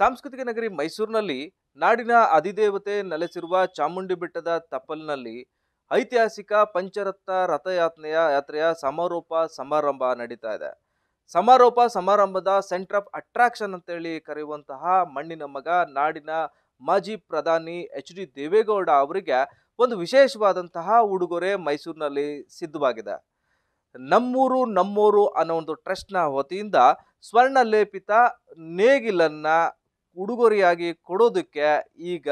ಸಾಂಸ್ಕೃತಿಕ ನಗರಿ ಮೈಸೂರಿನಲ್ಲಿ ನಾಡಿನ ಅಧಿದೇವತೆ ನೆಲೆಸಿರುವ ಚಾಮುಂಡಿ ಬೆಟ್ಟದ ತಪ್ಪಲಿನಲ್ಲಿ ಐತಿಹಾಸಿಕ ಪಂಚರತ್ನ ರಥಯಾತ್ನೆಯ ಯಾತ್ರೆಯ ಸಮಾರೋಪ ಸಮಾರಂಭ ನಡೀತಾ ಇದೆ ಸಮಾರೋಪ ಸಮಾರಂಭದ ಸೆಂಟರ್ ಆಫ್ ಅಟ್ರಾಕ್ಷನ್ ಅಂತೇಳಿ ಕರೆಯುವಂತಹ ಮಣ್ಣಿನ ಮಗ ನಾಡಿನ ಮಾಜಿ ಪ್ರಧಾನಿ ಎಚ್ ಡಿ ದೇವೇಗೌಡ ಅವರಿಗೆ ಒಂದು ವಿಶೇಷವಾದಂತಹ ಉಡುಗೊರೆ ಮೈಸೂರಿನಲ್ಲಿ ಸಿದ್ಧವಾಗಿದೆ ನಮ್ಮೂರು ನಮ್ಮೂರು ಅನ್ನೋ ಒಂದು ಟ್ರಸ್ಟ್ನ ವತಿಯಿಂದ ಸ್ವರ್ಣ ಲೇಪಿತ ನೇಗಿಲನ್ನ ಉಡುಗೊರೆಯಾಗಿ ಕೊಡೋದಕ್ಕೆ ಈಗ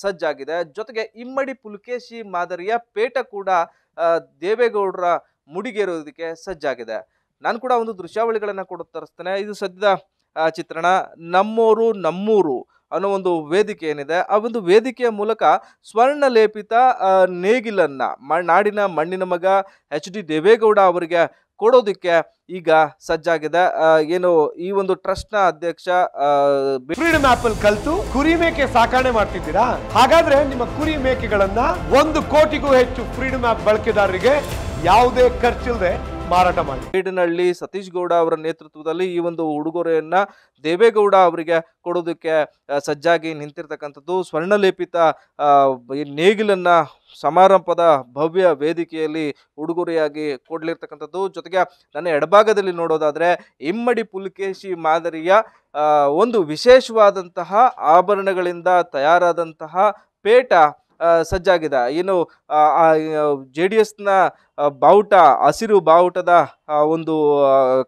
ಸಜ್ಜಾಗಿದೆ ಜೊತೆಗೆ ಇಮ್ಮಡಿ ಪುಲಕೇಶಿ ಮಾದರಿಯ ಪೇಟ ಕೂಡ ದೇವೇಗೌಡರ ಮುಡಿಗೇರೋದಕ್ಕೆ ಸಜ್ಜಾಗಿದೆ ನಾನು ಕೂಡ ಒಂದು ದೃಶ್ಯಾವಳಿಗಳನ್ನು ಕೊಡ ತರಿಸ್ತೇನೆ ಇದು ಸದ್ಯದ ಚಿತ್ರಣ ನಮ್ಮೂರು ನಮ್ಮೂರು ಅನ್ನೋ ಒಂದು ವೇದಿಕೆ ಏನಿದೆ ಆ ಒಂದು ವೇದಿಕೆಯ ಮೂಲಕ ಸ್ವರ್ಣ ಲೇಪಿತ ನೇಗಿಲನ್ನು ನಾಡಿನ ಮಣ್ಣಿನ ಮಗ ಎಚ್ ಡಿ ದೇವೇಗೌಡ ಅವರಿಗೆ ಕೊಡೋದಕ್ಕೆ ಈಗ ಸಜ್ಜಾಗಿದೆ ಏನು ಈ ಒಂದು ಟ್ರಸ್ಟ್ ನ ಅಧ್ಯಕ್ಷ ಫ್ರೀಡಮ್ ಆಪ್ ಅಲ್ಲಿ ಕಲ್ತು ಕುರಿ ಮೇಕೆ ಸಾಕಾಣೆ ಮಾಡ್ತಿದ್ದೀರಾ ಹಾಗಾದ್ರೆ ನಿಮ್ಮ ಕುರಿ ಮೇಕೆಗಳನ್ನ ಒಂದು ಕೋಟಿಗೂ ಹೆಚ್ಚು ಫ್ರೀಡಮ್ ಆಪ್ ಬಳಕೆದಾರರಿಗೆ ಯಾವುದೇ ಖರ್ಚಿಲ್ಲದೆ ಮಾರಾಟ ಮಾಡಿ ಬೀಡಿನಹಳ್ಳಿ ಸತೀಶ್ ಗೌಡ ಅವರ ನೇತೃತ್ವದಲ್ಲಿ ಈ ಒಂದು ಉಡುಗೊರೆಯನ್ನ ದೇವೇಗೌಡ ಅವರಿಗೆ ಕೊಡೋದಕ್ಕೆ ಸಜ್ಜಾಗಿ ನಿಂತಿರ್ತಕ್ಕಂಥದ್ದು ಸ್ವರ್ಣಲೇಪಿತ ನೇಗಿಲನ್ನ ಸಮಾರಂಭದ ಭವ್ಯ ವೇದಿಕೆಯಲ್ಲಿ ಉಡುಗೊರೆಯಾಗಿ ಕೊಡಲಿರ್ತಕ್ಕಂಥದ್ದು ಜೊತೆಗೆ ನನ್ನ ಎಡಭಾಗದಲ್ಲಿ ನೋಡೋದಾದರೆ ಇಮ್ಮಡಿ ಪುಲ್ಕೇಶಿ ಮಾದರಿಯ ಒಂದು ವಿಶೇಷವಾದಂತಹ ಆಭರಣಗಳಿಂದ ತಯಾರಾದಂತಹ ಪೇಟ ಸಜ್ಜಾಗಿದೆ ಏನು ಜೆ ಡಿ ಎಸ್ನ ಬಾವುಟ ಹಸಿರು ಬಾವುಟದ ಒಂದು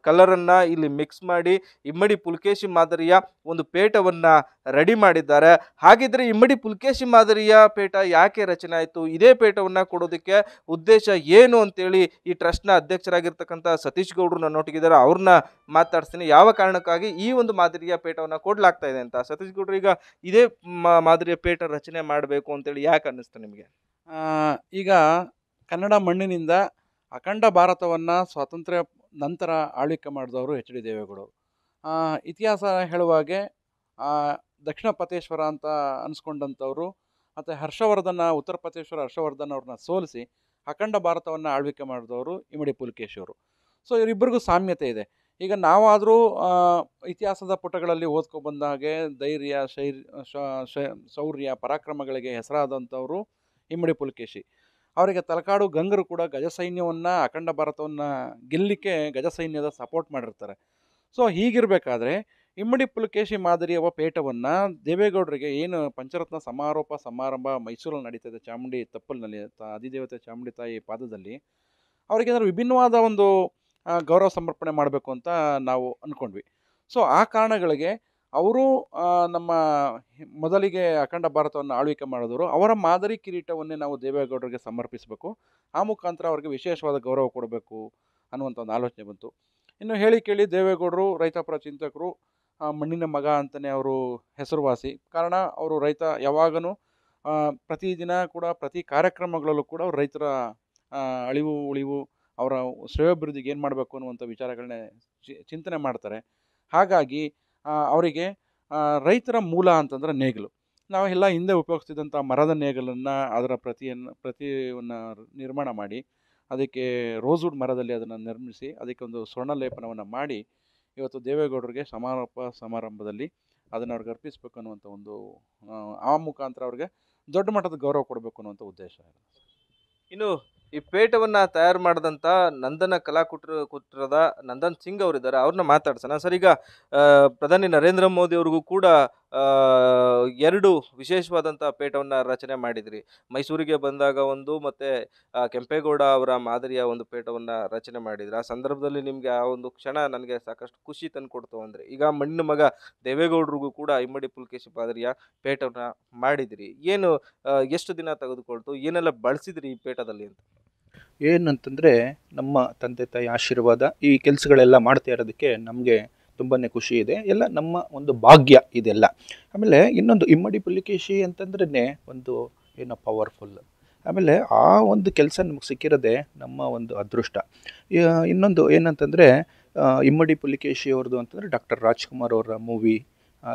ಕಲರನ್ನು ಇಲ್ಲಿ ಮಿಕ್ಸ್ ಮಾಡಿ ಇಮ್ಮಡಿ ಪುಲ್ಕೇಶಿ ಮಾದರಿಯ ಒಂದು ಪೇಟವನ್ನು ರೆಡಿ ಮಾಡಿದ್ದಾರೆ ಹಾಗಿದ್ರೆ ಇಮ್ಮಡಿ ಪುಲ್ಕೇಶಿ ಮಾದರಿಯ ಪೇಟ ಯಾಕೆ ರಚನೆ ಆಯಿತು ಇದೇ ಪೇಟವನ್ನು ಕೊಡೋದಕ್ಕೆ ಉದ್ದೇಶ ಏನು ಅಂತೇಳಿ ಈ ಟ್ರಸ್ಟ್ನ ಅಧ್ಯಕ್ಷರಾಗಿರ್ತಕ್ಕಂಥ ಸತೀಶ್ ಗೌಡ್ರು ನನ್ನೊಟ್ಟಿಗಿದ್ದಾರೆ ಅವ್ರನ್ನ ಮಾತಾಡ್ತೀನಿ ಯಾವ ಕಾರಣಕ್ಕಾಗಿ ಈ ಒಂದು ಮಾದರಿಯ ಪೇಟವನ್ನು ಕೊಡಲಾಗ್ತಾ ಇದೆ ಅಂತ ಸತೀಶ್ ಗೌಡ್ರು ಈಗ ಇದೇ ಮಾದರಿಯ ಪೇಟ ರಚನೆ ಮಾಡಬೇಕು ಅಂತೇಳಿ ಯಾಕೆ ಅನ್ನಿಸ್ತು ನಿಮಗೆ ಈಗ ಕನ್ನಡ ಮಣ್ಣಿನಿಂದ ಅಖಂಡ ಭಾರತವನ್ನು ಸ್ವಾತಂತ್ರ್ಯ ನಂತರ ಆಳ್ವಿಕೆ ಮಾಡಿದವರು ಎಚ್ ಡಿ ದೇವೇಗೌಡರು ಇತಿಹಾಸ ಹೇಳುವಾಗೆ ದಕ್ಷಿಣ ಪತೇಶ್ವರ ಅಂತ ಅನಿಸ್ಕೊಂಡಂಥವ್ರು ಮತ್ತು ಹರ್ಷವರ್ಧನ ಉತ್ತರ ಪತೇಶ್ವರ ಹರ್ಷವರ್ಧನ್ ಅವ್ರನ್ನ ಸೋಲಿಸಿ ಅಖಂಡ ಭಾರತವನ್ನು ಆಳ್ವಿಕೆ ಮಾಡಿದವರು ಇಮಡಿ ಅವರು ಸೊ ಇವರಿಬ್ಬರಿಗೂ ಸಾಮ್ಯತೆ ಇದೆ ಈಗ ನಾವಾದರೂ ಇತಿಹಾಸದ ಪುಟಗಳಲ್ಲಿ ಓದ್ಕೊ ಬಂದ ಹಾಗೆ ಧೈರ್ಯ ಶೈ ಶೌರ್ಯ ಪರಾಕ್ರಮಗಳಿಗೆ ಹೆಸರಾದಂಥವರು ಇಮ್ಮಡಿ ಪುಲಕೇಶಿ ಅವರಿಗೆ ತಲಕಾಡು ಗಂಗರು ಕೂಡ ಗಜ ಸೈನ್ಯವನ್ನು ಅಖಂಡ ಭಾರತವನ್ನು ಗೆಲ್ಲಿಕ್ಕೆ ಗಜ ಸೈನ್ಯದ ಸಪೋರ್ಟ್ ಮಾಡಿರ್ತಾರೆ ಸೊ ಹೀಗಿರಬೇಕಾದ್ರೆ ಇಮ್ಮಡಿ ಪುಲಕೇಶಿ ಮಾದರಿ ಅವ ಪೇಟವನ್ನು ದೇವೇಗೌಡರಿಗೆ ಏನು ಪಂಚರತ್ನ ಸಮಾರೋಪ ಸಮಾರಂಭ ಮೈಸೂರಲ್ಲಿ ನಡೀತದೆ ಚಾಮುಂಡಿ ತಪ್ಪಲಿನಲ್ಲಿ ಅಧಿದೇವತೆ ಚಾಮುಂಡಿ ತಾಯಿ ಪಾದದಲ್ಲಿ ಅವರಿಗೇನಾದ್ರು ವಿಭಿನ್ನವಾದ ಒಂದು ಗೌರವ ಸಮರ್ಪಣೆ ಮಾಡಬೇಕು ಅಂತ ನಾವು ಅಂದ್ಕೊಂಡ್ವಿ ಸೊ ಆ ಕಾರಣಗಳಿಗೆ ಅವರು ನಮ್ಮ ಮೊದಲಿಗೆ ಅಖಂಡ ಭಾರತವನ್ನು ಆಳ್ವಿಕೆ ಮಾಡಿದವರು ಅವರ ಮಾದರಿ ಕಿರೀಟವನ್ನೇ ನಾವು ದೇವೇಗೌಡರಿಗೆ ಸಮರ್ಪಿಸಬೇಕು ಆ ಮುಖಾಂತರ ಅವರಿಗೆ ವಿಶೇಷವಾದ ಗೌರವ ಕೊಡಬೇಕು ಅನ್ನುವಂಥ ಒಂದು ಆಲೋಚನೆ ಬಂತು ಇನ್ನು ಹೇಳಿ ಕೇಳಿ ದೇವೇಗೌಡರು ರೈತಪರ ಚಿಂತಕರು ಮಣ್ಣಿನ ಮಗ ಅಂತಲೇ ಅವರು ಹೆಸರುವಾಸಿ ಕಾರಣ ಅವರು ರೈತ ಯಾವಾಗಲೂ ಪ್ರತಿದಿನ ಕೂಡ ಪ್ರತಿ ಕಾರ್ಯಕ್ರಮಗಳಲ್ಲೂ ಕೂಡ ಅವರು ರೈತರ ಅಳಿವು ಉಳಿವು ಅವರ ಶ್ರೇಯೋಭಿವೃದ್ಧಿಗೆ ಏನು ಮಾಡಬೇಕು ಅನ್ನುವಂಥ ವಿಚಾರಗಳನ್ನ ಚಿಂತನೆ ಮಾಡ್ತಾರೆ ಹಾಗಾಗಿ ಅವರಿಗೆ ರೈತರ ಮೂಲ ಅಂತಂದರೆ ನೇಗಿಲು ನಾವೆಲ್ಲ ಹಿಂದೆ ಉಪಯೋಗಿಸ್ತಿದ್ದಂಥ ಮರದ ನೇಗಲನ್ನು ಅದರ ಪ್ರತಿಯನ್ನು ಪ್ರತಿಯನ್ನು ನಿರ್ಮಾಣ ಮಾಡಿ ಅದಕ್ಕೆ ರೋಸ್ವುಡ್ ಮರದಲ್ಲಿ ಅದನ್ನು ನಿರ್ಮಿಸಿ ಅದಕ್ಕೆ ಒಂದು ಸ್ವರ್ಣ ಲೇಪನವನ್ನು ಮಾಡಿ ಇವತ್ತು ದೇವೇಗೌಡರಿಗೆ ಸಮಾರೋಪ ಸಮಾರಂಭದಲ್ಲಿ ಅದನ್ನು ಅವ್ರಿಗೆ ಅರ್ಪಿಸಬೇಕು ಅನ್ನುವಂಥ ಒಂದು ಆ ಮುಖಾಂತರ ಅವ್ರಿಗೆ ದೊಡ್ಡ ಮಟ್ಟದ ಗೌರವ ಕೊಡಬೇಕು ಅನ್ನುವಂಥ ಉದ್ದೇಶ ಇನ್ನು ಈ ಪೇಟವನ್ನು ತಯಾರು ಮಾಡಿದಂತ ನಂದನ ಕಲಾಕುಟ್ರ ಕುಟ್ರದ ನಂದನ್ ಸಿಂಗ್ ಅವರಿದ್ದಾರೆ ಅವ್ರನ್ನ ಮಾತಾಡ್ಸೋಣ ಸರ್ ಈಗ ಪ್ರಧಾನಿ ನರೇಂದ್ರ ಮೋದಿ ಅವ್ರಿಗೂ ಕೂಡ ಎರಡು ವಿಶೇಷವಾದಂಥ ಪೇಟವನ್ನು ರಚನೆ ಮಾಡಿದ್ರಿ ಮೈಸೂರಿಗೆ ಬಂದಾಗ ಒಂದು ಮತ್ತು ಕೆಂಪೇಗೌಡ ಅವರ ಮಾದರಿಯ ಒಂದು ಪೇಟವನ್ನು ರಚನೆ ಮಾಡಿದ್ರಿ ಆ ಸಂದರ್ಭದಲ್ಲಿ ನಿಮಗೆ ಆ ಒಂದು ಕ್ಷಣ ನನಗೆ ಸಾಕಷ್ಟು ಖುಷಿ ತಂದು ಕೊಡ್ತು ಅಂದರೆ ಈಗ ಮಣ್ಣಿನ ಮಗ ದೇವೇಗೌಡರಿಗೂ ಕೂಡ ಇಮ್ಮಡಿ ಪುಲ್ಕೇಶಿ ಮಾದರಿಯ ಪೇಟವನ್ನು ಮಾಡಿದಿರಿ ಏನು ಎಷ್ಟು ದಿನ ತೆಗೆದುಕೊಳ್ತು ಏನೆಲ್ಲ ಬಳಸಿದ್ರಿ ಈ ಪೇಟದಲ್ಲಿ ಅಂತ ಏನಂತಂದರೆ ನಮ್ಮ ತಂದೆ ತಾಯಿ ಆಶೀರ್ವಾದ ಈ ಕೆಲಸಗಳೆಲ್ಲ ಮಾಡ್ತಾ ಇರೋದಕ್ಕೆ ನಮಗೆ ತುಂಬಾ ಖುಷಿ ಇದೆ ಎಲ್ಲ ನಮ್ಮ ಒಂದು ಭಾಗ್ಯ ಇದೆಲ್ಲ ಆಮೇಲೆ ಇನ್ನೊಂದು ಇಮ್ಮಡಿ ಪುಲಿಕೇಶಿ ಅಂತಂದ್ರೇ ಒಂದು ಏನೋ ಪವರ್ಫುಲ್ ಆಮೇಲೆ ಆ ಒಂದು ಕೆಲಸ ನಮಗೆ ಸಿಕ್ಕಿರೋದೆ ನಮ್ಮ ಒಂದು ಅದೃಷ್ಟ ಇನ್ನೊಂದು ಏನಂತಂದರೆ ಇಮ್ಮಡಿ ಪುಲಿಕೇಶಿ ಅವ್ರದ್ದು ಅಂತಂದರೆ ಡಾಕ್ಟರ್ ರಾಜ್ಕುಮಾರ್ ಅವರ ಮೂವಿ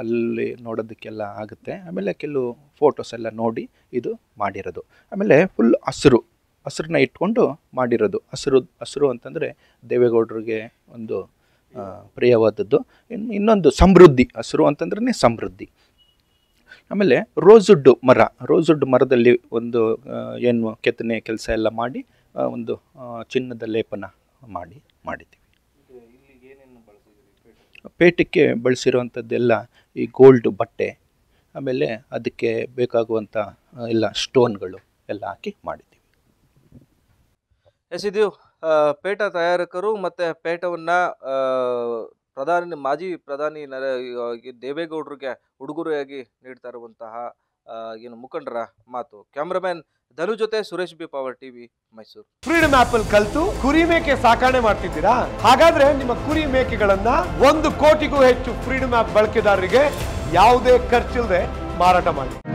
ಅಲ್ಲಿ ನೋಡೋದಕ್ಕೆಲ್ಲ ಆಗುತ್ತೆ ಆಮೇಲೆ ಕೆಲವು ಫೋಟೋಸ್ ಎಲ್ಲ ನೋಡಿ ಇದು ಮಾಡಿರೋದು ಆಮೇಲೆ ಫುಲ್ ಹಸಿರು ಹಸಿರನ್ನ ಇಟ್ಕೊಂಡು ಮಾಡಿರೋದು ಹಸಿರು ಹಸಿರು ಅಂತಂದರೆ ದೇವೇಗೌಡರಿಗೆ ಒಂದು ಪ್ರಿಯವಾದದ್ದು ಇನ್ನು ಇನ್ನೊಂದು ಸಮೃದ್ಧಿ ಹಸಿರು ಅಂತಂದ್ರೆ ಸಮೃದ್ಧಿ ಆಮೇಲೆ ರೋಜುಡ್ಡು ಮರ ರೋಝುಡ್ಡು ಮರದಲ್ಲಿ ಒಂದು ಏನು ಕೆತ್ತನೆ ಕೆಲಸ ಎಲ್ಲ ಮಾಡಿ ಒಂದು ಚಿನ್ನದ ಲೇಪನ ಮಾಡಿ ಮಾಡಿದ್ದೀವಿ ಪೇಟಕ್ಕೆ ಬಳಸಿರುವಂಥದ್ದೆಲ್ಲ ಈ ಗೋಲ್ಡ್ ಬಟ್ಟೆ ಆಮೇಲೆ ಅದಕ್ಕೆ ಬೇಕಾಗುವಂಥ ಎಲ್ಲ ಸ್ಟೋನ್ಗಳು ಎಲ್ಲ ಹಾಕಿ ಮಾಡಿದ್ದೀವಿ ಎಸ್ ಇದು ಪೇಟ ತಯಾರಕರು ಮತ್ತು ಪೇಟವನ್ನು ಪ್ರಧಾನಿ ಮಾಜಿ ಪ್ರಧಾನಿ ನರ ದೇವೇಗೌಡರಿಗೆ ಉಡುಗೊರೆಯಾಗಿ ನೀಡ್ತಾ ಇರುವಂತಹ ಏನು ಮುಖಂಡರ ಮಾತು ಕ್ಯಾಮ್ರಾಮನ್ ಧನು ಜೊತೆ Suresh B power TV Mysuru freedom app ಅಲ್ಲಿ ಕಲ್ತು ಕುರಿ ಮೇಕೆ ಸಾಕಾಣೆ ಮಾಡ್ತಿದ್ದೀರಾ ಹಾಗಾದ್ರೆ ನಿಮ್ಮ ಕುರಿ ಮೇಕೆಗಳನ್ನ ಒಂದು ಕೋಟಿಗೂ ಹೆಚ್ಚು ಫ್ರೀಡಮ್ ಆಪ್ ಬಳಕೆದಾರರಿಗೆ ಯಾವುದೇ ಖರ್ಚಿಲ್ಲದೆ ಮಾರಾಟ ಮಾಡಿ